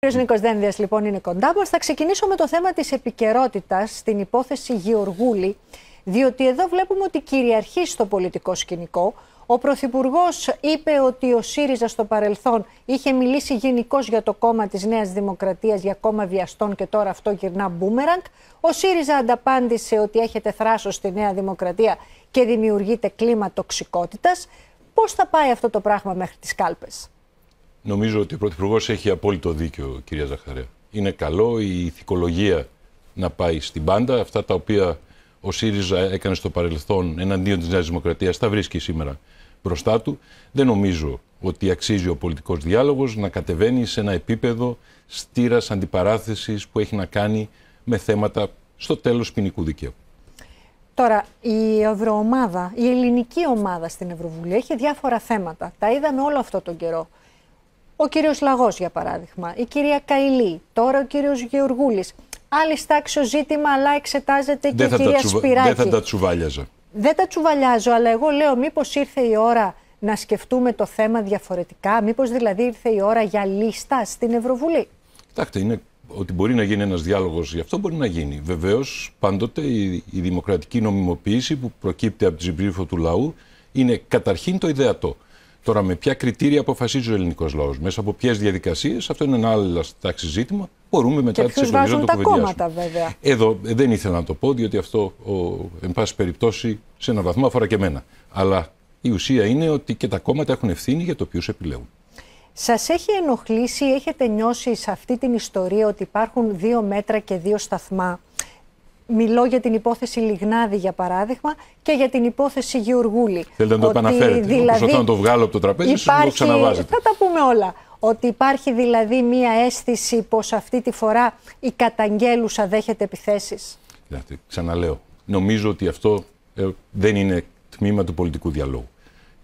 Κυρίο Νίκος Δένδιας λοιπόν είναι κοντά μας. Θα ξεκινήσω με το θέμα της επικαιρότητας στην υπόθεση Γεωργούλη, διότι εδώ βλέπουμε ότι κυριαρχεί στο πολιτικό σκηνικό. Ο Πρωθυπουργός είπε ότι ο ΣΥΡΙΖΑ στο παρελθόν είχε μιλήσει γενικώς για το κόμμα της νέας Δημοκρατίας, για κόμμα βιαστών και τώρα αυτό γυρνά μπούμεραγκ. Ο ΣΥΡΙΖΑ ανταπάντησε ότι έχετε θράσος στη Νέα Δημοκρατία και δημιουργείται κλίμα τοξικότητας. Πώς θα πάει αυτό το πράγμα μέχρι τις κάλπες. Νομίζω ότι ο Πρωθυπουργός έχει απόλυτο δίκιο, κυρία Ζαχαρέα. Είναι καλό η ηθικολογία να πάει στην πάντα. Αυτά τα οποία ο ΣΥΡΙΖΑ έκανε στο παρελθόν εναντίον της Νέας Δημοκρατίας τα βρίσκει σήμερα μπροστά του. Δεν νομίζω ότι αξίζει ο πολιτικός διάλογος να κατεβαίνει σε ένα επίπεδο στήρας αντιπαράθεσης που έχει να κάνει με θέματα στο τέλος ποινικού δικαίου. Τώρα, η Ευρωομάδα, η ελληνική ομάδα στην Ευρωβουλία έχει διάφορα θέματα. Τα είδαμε όλο αυτό τον καιρό ο κύριος Λαγός για παράδειγμα, η κυρία Καϊλή, τώρα ο κύριος Γεωργούλης. Άλλη στάξιο ζήτημα, αλλά εξετάζεται και η κυρία τσουβα... Σπυράκη. Δεν θα τα τσουβάλιαζα. Δεν τα τσουβαλιάζω, αλλά εγώ λέω μήπως ήρθε η ώρα να σκεφτούμε το θέμα διαφορετικά, μήπως δηλαδή ήρθε η ώρα για λίστα στην Ευρωβουλή. Κοιτάξτε, είναι ότι μπορεί να γίνει ένας διάλογος γι' αυτό μπορεί να γίνει. Βεβαίως πάντοτε η, η δημοκρατική νομιμοποίηση που προκύπτει από την ψήφο του λαού είναι καταρχήν το ιδεατό. Τώρα, με ποια κριτήρια αποφασίζει ο ελληνικός λαός, μέσα από ποιες διαδικασίες, αυτό είναι ένα άλλο τάξη ζήτημα. Μπορούμε μετά τι εκλογές να το κόμματα, βέβαια. Εδώ ε, δεν ήθελα να το πω, διότι αυτό, ο, εν πάση περιπτώσει, σε έναν βαθμό αφορά και εμένα. Αλλά η ουσία είναι ότι και τα κόμματα έχουν ευθύνη για το ποιους επιλέγουν. Σας έχει ενοχλήσει, έχετε νιώσει σε αυτή την ιστορία ότι υπάρχουν δύο μέτρα και δύο σταθμά Μιλώ για την υπόθεση Λιγνάδη, για παράδειγμα, και για την υπόθεση Γεωργούλη. Θέλετε να το επαναφέρετε. Δηλαδή, όταν το βγάλω από το τραπέζι, υπάρχει, το ξαναβάζετε. Θα τα πούμε όλα. Ότι υπάρχει δηλαδή μία αίσθηση πως αυτή τη φορά η καταγγέλουσα δέχεται επιθέσεις. Κοιτάξτε, ξαναλέω. Νομίζω ότι αυτό ε, δεν είναι τμήμα του πολιτικού διαλόγου.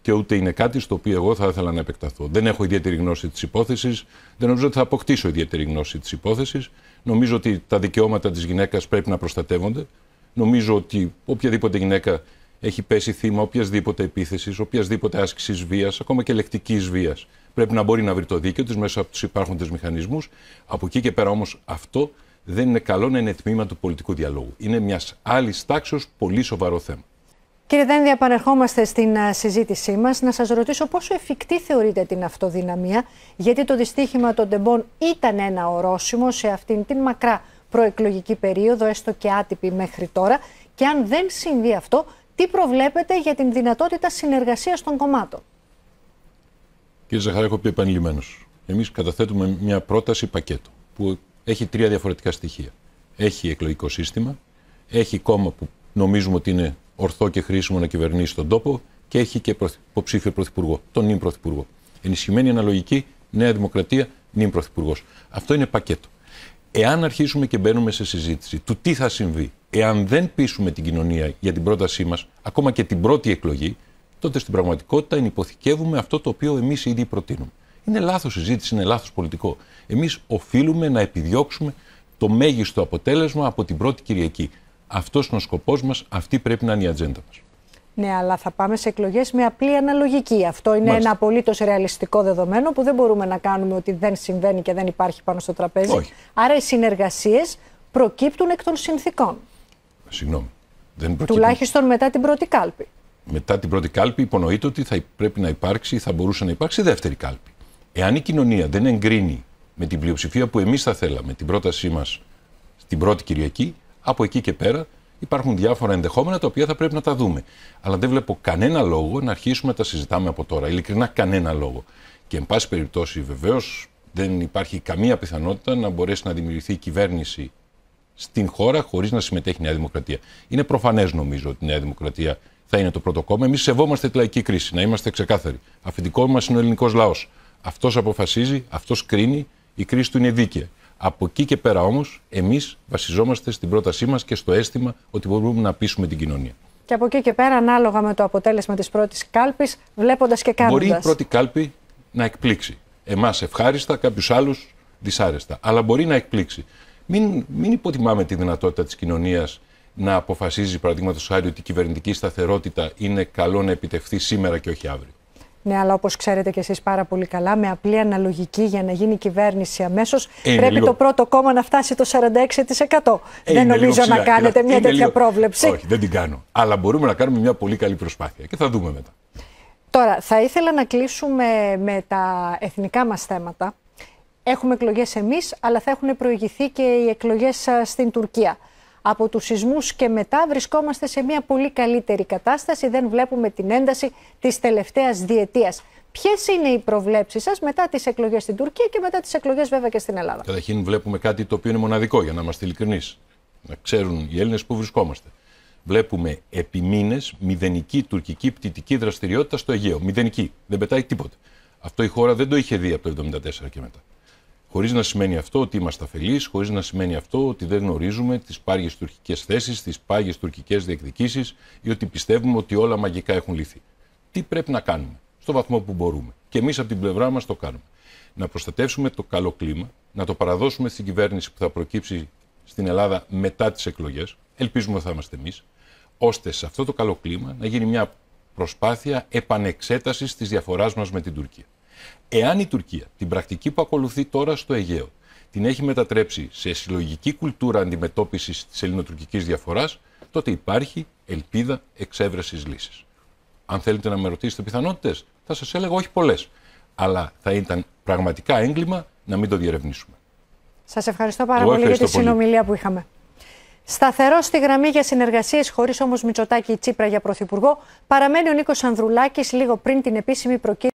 Και ούτε είναι κάτι στο οποίο εγώ θα ήθελα να επεκταθώ. Δεν έχω ιδιαίτερη γνώση της υπόθεσης. Δεν νομίζω ότι θα αποκτήσω ιδιαίτερη γνώση της υπόθεσης. Νομίζω ότι τα δικαιώματα της γυναίκας πρέπει να προστατεύονται. Νομίζω ότι οποιαδήποτε γυναίκα έχει πέσει θύμα οποιασδήποτε επίθεσης, οποιασδήποτε άσκησης βίας, ακόμα και λεκτικής βίας. Πρέπει να μπορεί να βρει το δίκαιο της μέσα από τους υπάρχοντες μηχανισμούς. Από εκεί και πέρα όμως αυτό δεν είναι καλό να είναι τμήμα του πολιτικού διαλόγου. Είναι μιας άλλης τάξεως πολύ σοβαρό θέμα. Κύριε Δένδη, επανερχόμαστε στην ε, συζήτησή μας. Να σας ρωτήσω πόσο εφικτή θεωρείτε την αυτοδυναμία, γιατί το δυστύχημα των τεμπών ήταν ένα ορόσημο σε αυτήν την μακρά προεκλογική περίοδο, έστω και άτυπη μέχρι τώρα. Και αν δεν συμβεί αυτό, τι προβλέπετε για την δυνατότητα συνεργασίας των κομμάτων. Κύριε Ζαχάρη, έχω πει επανειλημμένω. Εμείς καταθέτουμε μια πρόταση πακέτο που έχει τρία διαφορετικά στοιχεία. Έχει εκλογικό σύστημα, έχει κόμμα που νομίζουμε ότι είναι ορθό και χρήσιμο να κυβερνήσει τον τόπο και έχει και υποψήφιο πρωθυπουργό, τον νυν πρωθυπουργό. Ενισχυμένη αναλογική, Νέα Δημοκρατία, νυν πρωθυπουργός. Αυτό είναι πακέτο. Εάν αρχίσουμε και μπαίνουμε σε συζήτηση του τι θα συμβεί, εάν δεν πείσουμε την κοινωνία για την πρότασή μας, ακόμα και την πρώτη εκλογή, τότε στην πραγματικότητα ενυποθηκεύουμε αυτό το οποίο εμείς ήδη προτείνουμε. Είναι λάθος συζήτηση, είναι λάθος πολιτικό. Εμείς οφείλουμε να επιδιώξουμε το μέγιστο αποτέλεσμα από την πρώτη Κυριακή. Αυτός είναι ο σκοπός μας, αυτή πρέπει να είναι η ατζέντα μας. Ναι, αλλά θα πάμε σε εκλογές με απλή αναλογική. Αυτό είναι Μάλιστα. ένα απολύτως ρεαλιστικό δεδομένο που δεν μπορούμε να κάνουμε ότι δεν συμβαίνει και δεν υπάρχει πάνω στο τραπέζι. Άρα οι συνεργασίες προκύπτουν εκ των συνθήκων. Συγγνώμη. Δεν Τουλάχιστον μετά την πρώτη κάλπη. Μετά την πρώτη κάλπη υπονοείται ότι θα πρέπει να υπάρξει, θα μπορούσε να υπάρξει δεύτερη κάλπη. Εάν η κοινωνία δεν εγκρίνει με την πλειοψηφία που εμείς θα θέλαμε την πρότασή μας την πρώτη Κυριακή, από εκεί και πέρα υπάρχουν διάφορα ενδεχόμενα τα οποία θα πρέπει να τα δούμε. Αλλά δεν βλέπω κανένα λόγο να αρχίσουμε να τα συζητάμε από τώρα. Ειλικρινά κανένα λόγο. Και εν πάση περιπτώσει βεβαίως δεν υπάρχει καμία πιθανότητα να μπορέσει να δημιουργηθεί κυβέρνηση στην χώρα χωρίς να συμμετέχει η Νέα Δημοκρατία. Είναι προφανές νομίζω ότι η Νέα Δημοκρατία θα είναι το πρώτο κόμμα. Εμείς σεβόμαστε τη λαϊκή κρίση, να είμαστε ξεκάθαροι. Αφεντικό μας είναι ο ελληνικός λαός. Αυτός αποφασίζει, αυτός κρίνει, η κρίση του είναι δίκαιη. Από εκεί και πέρα όμως, εμείς βασιζόμαστε στην πρότασή μας και στο αίσθημα ότι μπορούμε να πείσουμε την κοινωνία. Και από εκεί και πέρα, ανάλογα με το αποτέλεσμα της πρώτης κάλπης, βλέποντας και κάνοντας. Μπορεί η πρώτη κάλπη να εκπλήξει. Εμάς ευχάριστα, κάποιους άλλους δυσάρεστα. Αλλά μπορεί να εκπλήξει. Μην, μην υποτιμάμε τη δυνατότητα της κοινωνίας να αποφασίζει, παραδείγματος χάρη, ότι η κυβερνητική σταθερότητα είναι καλό να επιτευχθεί σήμερα και όχι αύριο. Ναι, αλλά όπως ξέρετε και εσείς πάρα πολύ καλά, με απλή αναλογική για να γίνει κυβέρνηση αμέσως πρέπει το πρώτο κόμμα να φτάσει το 46%. Ε, δεν νομίζω να κάνετε μια τέτοια πρόβλεψη. Όχι, δεν την κάνω. Αλλά μπορούμε να κάνουμε μια πολύ καλή προσπάθεια και θα δούμε μετά. Τώρα, θα ήθελα να κλείσουμε με τα εθνικά μας θέματα. Έχουμε εκλογές εμείς, αλλά θα έχουν προηγηθεί και οι εκλογές στην Τουρκία από τους σεισμούς και μετά βρισκόμαστε σε μια πολύ καλύτερη κατάσταση. Δεν βλέπουμε την ένταση της τελευταίας διετίας. Ποιες είναι οι προβλέψεις σας μετά τις εκλογές στην Τουρκία και μετά τις εκλογές βέβαια και στην Ελλάδα. Καταρχήν, βλέπουμε κάτι το οποίο είναι μοναδικό, για να είμαστε ειλικρινείς. Να ξέρουν οι Έλληνες που βρισκόμαστε. Βλέπουμε επί μήνες μηδενική τουρκική πτυτική δραστηριότητα στο Αιγαίο. Μηδενική. Δεν πετάει τίποτα. Αυτό η χώρα δεν το είχε δει από το 1974 και μετά. Χωρίς να σημαίνει αυτό ότι είμαστε αφελείς, χωρίς να σημαίνει αυτό ότι δεν γνωρίζουμε τις πάγιες τουρκικές θέσεις, τις πάγιες τουρκικές διεκδικήσεις ή ότι πιστεύουμε ότι όλα μαγικά έχουν λυθεί. Τι πρέπει να κάνουμε, στο βαθμό που μπορούμε. Και εμείς από την πλευρά μας το κάνουμε. Να προστατεύσουμε το καλό κλίμα, να το παραδώσουμε στην κυβέρνηση που θα προκύψει στην Ελλάδα μετά τις εκλογές. Ελπίζουμε ότι θα είμαστε εμείς. ώστε σε αυτό το καλό κλίμα να γίνει μια προσπάθεια επανεξέτασης της διαφοράς μας με την Τουρκία. Εάν η Τουρκία την πρακτική που ακολουθεί τώρα στο Αιγαίο την έχει μετατρέψει σε συλλογική κουλτούρα αντιμετώπισης της ελληνοτουρκικής διαφοράς, τότε υπάρχει ελπίδα εξέβρεσης λύσης. Αν θέλετε να με ρωτήσετε πιθανότητες, θα σας έλεγα όχι πολλές. Αλλά θα ήταν πραγματικά έγκλημα να μην το διερευνήσουμε. Σας ευχαριστώ πάρα πολύ για τη συνομιλία που είχαμε. Σταθερό στη γραμμή για συνεργασίες, χωρίς όμως Μητσοτάκη ή Τσίπρα για πρωθυπουργό, παραμένει ο Νίκος Ανδρουλάκης λίγο πριν την επίσημη προκήρυξη.